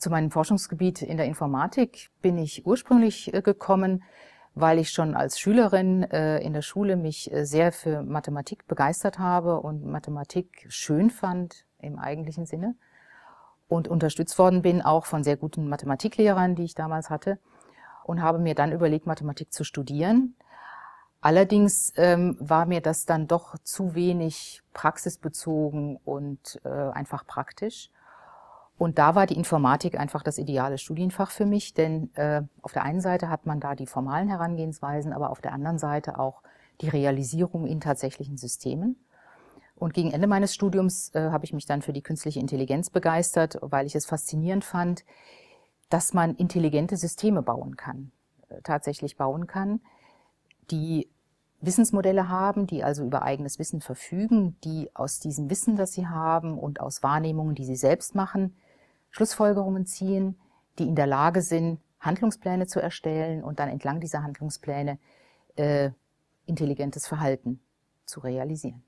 Zu meinem Forschungsgebiet in der Informatik bin ich ursprünglich äh, gekommen, weil ich schon als Schülerin äh, in der Schule mich äh, sehr für Mathematik begeistert habe und Mathematik schön fand im eigentlichen Sinne und unterstützt worden bin auch von sehr guten Mathematiklehrern, die ich damals hatte und habe mir dann überlegt, Mathematik zu studieren. Allerdings ähm, war mir das dann doch zu wenig praxisbezogen und äh, einfach praktisch und da war die Informatik einfach das ideale Studienfach für mich, denn äh, auf der einen Seite hat man da die formalen Herangehensweisen, aber auf der anderen Seite auch die Realisierung in tatsächlichen Systemen. Und gegen Ende meines Studiums äh, habe ich mich dann für die künstliche Intelligenz begeistert, weil ich es faszinierend fand, dass man intelligente Systeme bauen kann, äh, tatsächlich bauen kann, die Wissensmodelle haben, die also über eigenes Wissen verfügen, die aus diesem Wissen, das sie haben und aus Wahrnehmungen, die sie selbst machen, Schlussfolgerungen ziehen, die in der Lage sind, Handlungspläne zu erstellen und dann entlang dieser Handlungspläne äh, intelligentes Verhalten zu realisieren.